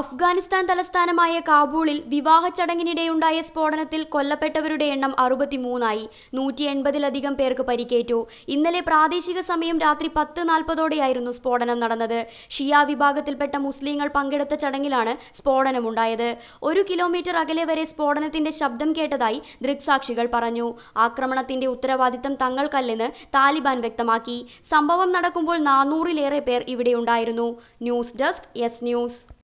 അഫ്ഗാനിസ്ഥാൻ തലസ്ഥാനമായ കാബൂളിൽ വിവാഹ ചടങ്ങിനിടെയുണ്ടായ സ്ഫോടനത്തിൽ കൊല്ലപ്പെട്ടവരുടെ എണ്ണം അറുപത്തിമൂന്നായി നൂറ്റി എൺപതിലധികം പേർക്ക് പരിക്കേറ്റു ഇന്നലെ പ്രാദേശിക സമയം രാത്രി പത്ത് നാൽപ്പതോടെയായിരുന്നു സ്ഫോടനം നടന്നത് ഷിയ വിഭാഗത്തിൽപ്പെട്ട മുസ്ലിങ്ങൾ പങ്കെടുത്ത ചടങ്ങിലാണ് സ്ഫോടനമുണ്ടായത് ഒരു കിലോമീറ്റർ അകലെ വരെ സ്ഫോടനത്തിന്റെ ശബ്ദം കേട്ടതായി ദൃക്സാക്ഷികൾ പറഞ്ഞു ആക്രമണത്തിന്റെ ഉത്തരവാദിത്തം തങ്ങൾക്കല്ലെന്ന് താലിബാൻ വ്യക്തമാക്കി സംഭവം നടക്കുമ്പോൾ നാനൂറിലേറെ പേർ ഇവിടെയുണ്ടായിരുന്നു ന്യൂസ് ഡെസ്ക് യെസ് ന്യൂസ്